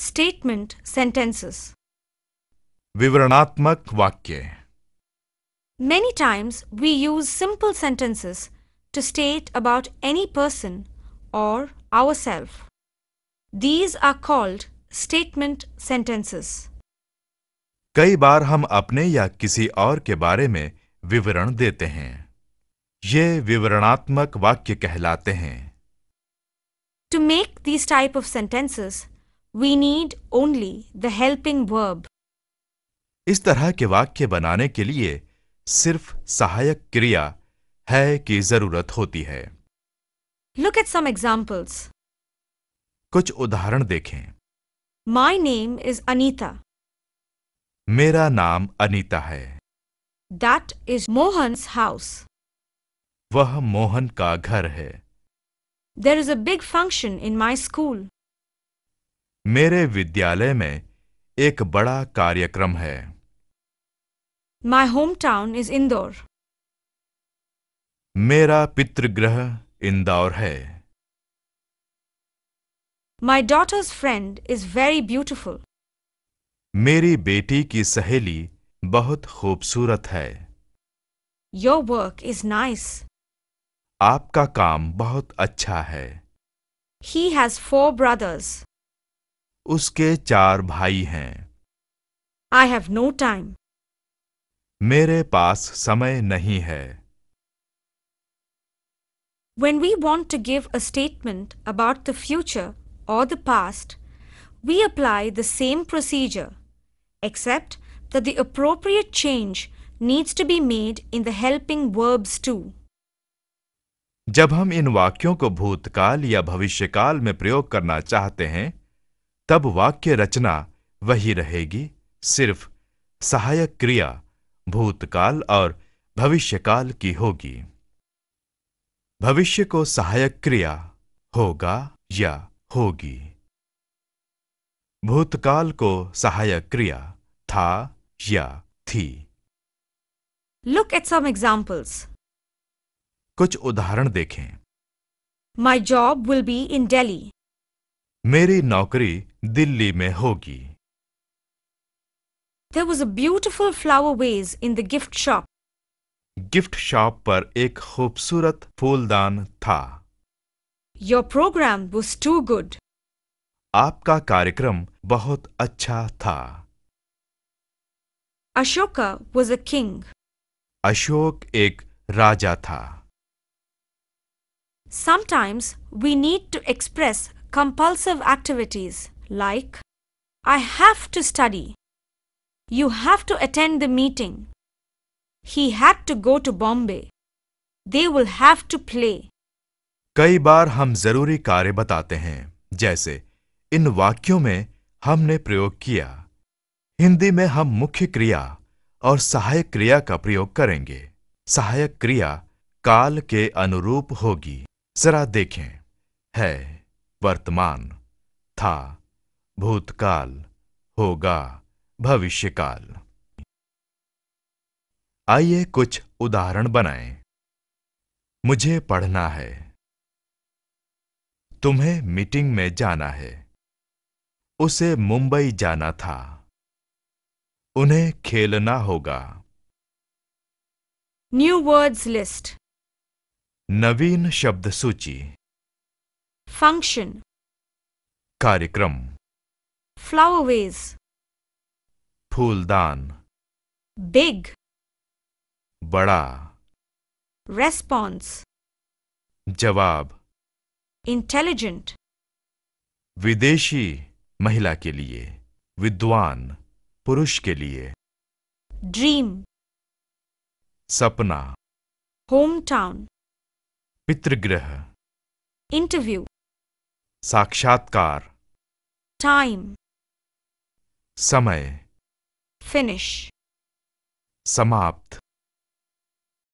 Statement sentences विवरणात्मक वाक्य many times we use simple sentences to state about any person और our self these are called statement sentences कई बार हम अपने या किसी और के बारे में विवरण देते हैं ये विवरणात्मक वाक्य कहलाते हैं to make these type of sentences We need only the helping verb. इस तरह के वाक्य बनाने के लिए सिर्फ सहायक क्रिया है की जरूरत होती है Look at some examples. कुछ उदाहरण देखें My name is Anita. मेरा नाम अनीता है That is Mohan's house. वह मोहन का घर है There is a big function in my school. मेरे विद्यालय में एक बड़ा कार्यक्रम है my home town is Indore मेरा पितृग्रह इंदौर है my daughter's friend is very beautiful मेरी बेटी की सहेली बहुत खूबसूरत है योर वर्क इज नाइस आपका काम बहुत अच्छा है ही हैज फोर ब्रदर्स उसके चार भाई हैं आई हैव नो टाइम मेरे पास समय नहीं है when we want to give a statement about the future और the past we apply the same procedure except the appropriate change needs to be made in the helping verbs to जब हम इन वाक्यों को भूतकाल या भविष्यकाल में प्रयोग करना चाहते हैं तब वाक्य रचना वही रहेगी सिर्फ सहायक क्रिया भूतकाल और भविष्यकाल की होगी भविष्य को सहायक क्रिया होगा या होगी भूतकाल को सहायक क्रिया था या थी लुक एट सम एग्जाम्पल्स कुछ उदाहरण देखें my job will be in Delhi मेरी नौकरी दिल्ली में होगी There was a beautiful flower vase in the gift shop. Gift shop पर एक खूबसूरत फूलदान था Your program was too good. आपका कार्यक्रम बहुत अच्छा था Ashoka was a king. Ashok एक राजा था Sometimes we need to express compulsive activities. like, I have to study. You have to attend the meeting. He had to go to Bombay. They will have to play. कई बार हम जरूरी कार्य बताते हैं जैसे इन वाक्यों में हमने प्रयोग किया हिंदी में हम मुख्य क्रिया और सहायक क्रिया का प्रयोग करेंगे सहायक क्रिया काल के अनुरूप होगी जरा देखें है वर्तमान था भूतकाल होगा भविष्यकाल आइए कुछ उदाहरण बनाएं। मुझे पढ़ना है तुम्हें मीटिंग में जाना है उसे मुंबई जाना था उन्हें खेलना होगा न्यू वर्ड्स लिस्ट नवीन शब्द सूची फंक्शन कार्यक्रम flower vase फूलदान big बड़ा response जवाब intelligent विदेशी महिला के लिए विद्वान पुरुष के लिए ड्रीम सपना होमटाउन पितृग्रह इंटरव्यू साक्षात्कार टाइम समय फिनिश समाप्त